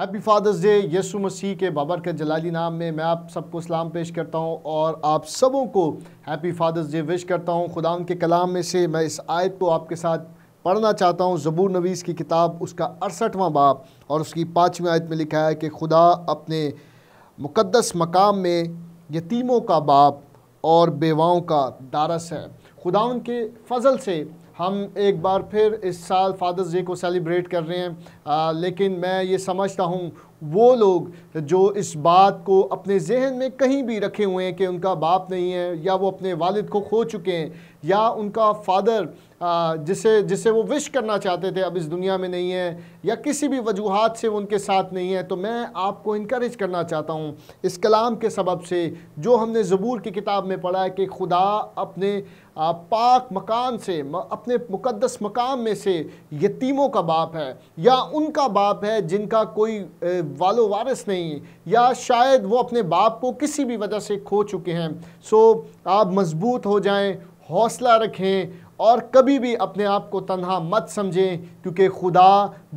happy father's day Yesu Masih के बाबर के जलाली नाम में मैं आप सबको सलाम पेश करता हूँ और आप सबों को हैप्पी फादर्स डे विश करता हूँ खुदा के कलाम में से मैं इस आयत को आपके साथ पढ़ना चाहता हूँ ज़बूर नवीस की किताब उसका अड़सठवां बाप और उसकी पाँचवीं आयत में लिखा है कि खुदा अपने मुकदस मकाम में यतीमों का बाप और बेवाओं का दारस है खुदा के फजल से हम एक बार फिर इस साल फादर्स डे को सेलिब्रेट कर रहे हैं आ, लेकिन मैं ये समझता हूँ वो लोग जो इस बात को अपने जहन में कहीं भी रखे हुए हैं कि उनका बाप नहीं है या वो अपने वालिद को खो चुके हैं या उनका फादर जिसे जिसे वो विश करना चाहते थे अब इस दुनिया में नहीं है या किसी भी वजूहत से वो उनके साथ नहीं है तो मैं आपको इनक्रेज करना चाहता हूँ इस कलाम के सबब से जो हमने ज़बूर की किताब में पढ़ा है कि खुदा अपने पाक मकान से अपने मुकदस मकाम में से यतीमों का बाप है या उनका बाप है जिनका कोई वालो वारिस नहीं या शायद वो अपने बाप को किसी भी वजह से खो चुके हैं सो आप मजबूत हो जाएं हौसला रखें और कभी भी अपने आप को तन्हा मत समझें क्योंकि खुदा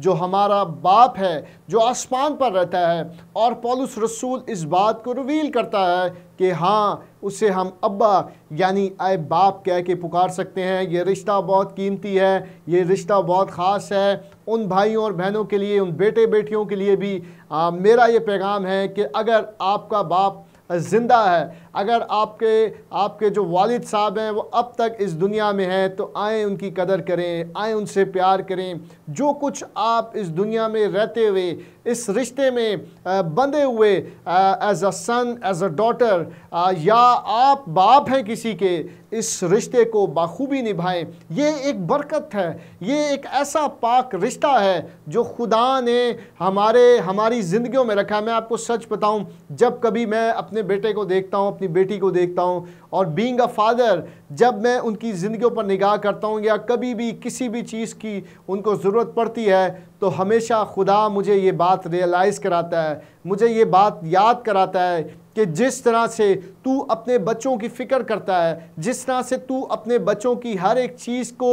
जो हमारा बाप है जो आसमान पर रहता है और पौलुस रसूल इस बात को रिवील करता है कि हाँ उसे हम अब्बा यानी आए बाप कह के पुकार सकते हैं ये रिश्ता बहुत कीमती है ये रिश्ता बहुत ख़ास है उन भाइयों और बहनों के लिए उन बेटे बेटियों के लिए भी आ, मेरा ये पैगाम है कि अगर आपका बाप ज़िंदा है अगर आपके आपके जो वालिद साहब हैं वो अब तक इस दुनिया में हैं तो आए उनकी कदर करें आए उनसे प्यार करें जो कुछ आप इस दुनिया में रहते हुए इस रिश्ते में बंधे हुए as a son as a daughter या आप बाप हैं किसी के इस रिश्ते को बखूबी निभाएं ये एक बरकत है ये एक ऐसा पाक रिश्ता है जो खुदा ने हमारे हमारी ज़िंदगियों में रखा है मैं आपको सच बताऊं जब कभी मैं अपने बेटे को देखता हूँ अपनी बेटी को देखता हूँ और बीइंग अ फादर जब मैं उनकी ज़िंदगी पर निगाह करता हूँ या कभी भी किसी भी चीज़ की उनको ज़रूरत पड़ती है तो हमेशा खुदा मुझे ये बात रियलाइज़ कराता है मुझे ये बात याद कराता है कि जिस तरह से तू अपने बच्चों की फ़िक्र करता है जिस तरह से तू अपने बच्चों की हर एक चीज़ को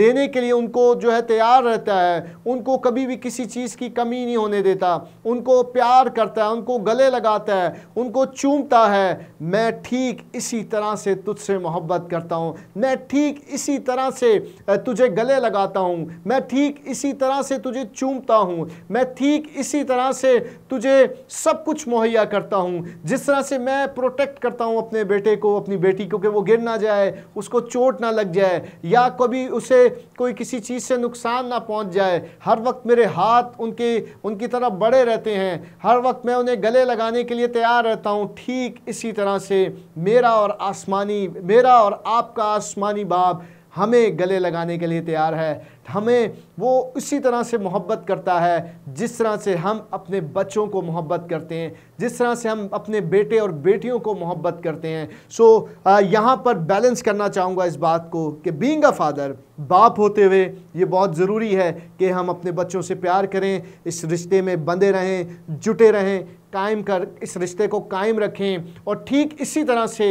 देने के लिए उनको जो है तैयार रहता है उनको कभी भी किसी चीज़ की कमी नहीं होने देता उनको प्यार करता है उनको गले लगाता है उनको चूमता है मैं ठीक इसी तरह से तुझसे मोहब्बत करता हूँ मैं ठीक इसी तरह से तुझे गले लगाता हूँ मैं ठीक इसी तरह से तुझे चूमता हूँ मैं ठीक इसी तरह से तुझे सब कुछ मुहैया करता हूँ जिस तरह से मैं प्रोटेक्ट करता हूँ अपने बेटे को अपनी बेटी को कि वो गिर ना जाए उसको चोट ना लग जाए या कभी उसे कोई किसी चीज़ से नुकसान ना पहुँच जाए हर वक्त मेरे हाथ उनके उनकी तरफ बड़े रहते हैं हर वक्त मैं उन्हें गले लगाने के लिए तैयार रहता हूँ ठीक इसी तरह से मेरा और आसमानी मेरा और आपका आसमानी बाप हमें गले लगाने के लिए तैयार है हमें वो उसी तरह से मोहब्बत करता है जिस तरह से हम अपने बच्चों को मोहब्बत करते हैं जिस तरह से हम अपने बेटे और बेटियों को मोहब्बत करते हैं सो so, यहाँ पर बैलेंस करना चाहूँगा इस बात को कि बींग अ फादर बाप होते हुए ये बहुत ज़रूरी है कि हम अपने बच्चों से प्यार करें इस रिश्ते में बंधे रहें जुटे रहें कायम कर इस रिश्ते को कायम रखें और ठीक इसी तरह से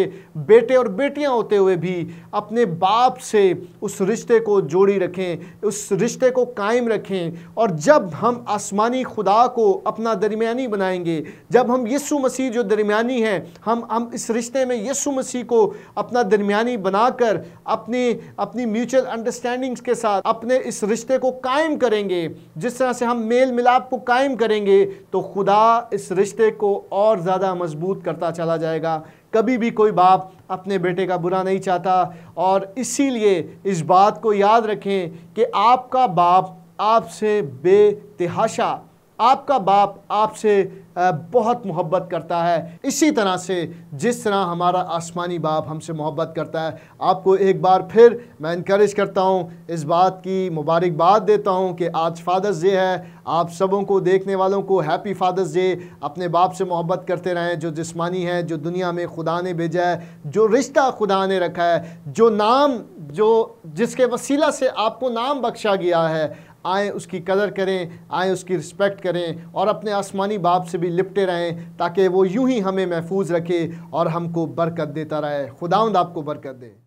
बेटे और बेटियां होते हुए भी अपने बाप से उस रिश्ते को जोड़ी रखें उस रिश्ते को कायम रखें और जब हम आसमानी खुदा को अपना दरमियानी बनाएंगे जब हम यीशु मसीह जो दरमियानी है हम हम इस रिश्ते में यीशु मसीह को अपना दरमियानी बनाकर अपनी अपनी म्यूचुअल अंडरस्टैंडिंग्स के साथ अपने इस रिश्ते को कायम करेंगे जिस तरह से हम मेल मिलाप को कायम करेंगे तो खुदा इस रिश्ते को और ज़्यादा मजबूत करता चला जाएगा कभी भी कोई बाप अपने बेटे का बुरा नहीं चाहता और इसीलिए इस बात को याद रखें कि आपका बाप आपसे बेतहाशा आपका बाप आपसे बहुत मोहब्बत करता है इसी तरह से जिस तरह हमारा आसमानी बाप हमसे मोहब्बत करता है आपको एक बार फिर मैं इनक्रेज करता हूँ इस बात की मुबारकबाद देता हूँ कि आज फादर्स डे है आप सबों को देखने वालों को हैप्पी फादर्स डे अपने बाप से मोहब्बत करते रहें जो जिस्मानी है जो दुनिया में खुदा ने भेजा है जो रिश्ता खुदा ने रखा है जो नाम जो जिसके वसीला से आपको नाम बख्शा गया है आएँ उसकी कदर करें आएँ उसकी रिस्पेक्ट करें और अपने आसमानी बाप से भी लिपटे रहें ताकि वो यूँ ही हमें महफूज रखे और हमको बरकत देता रहे खुदाउंद आपको बरकत दे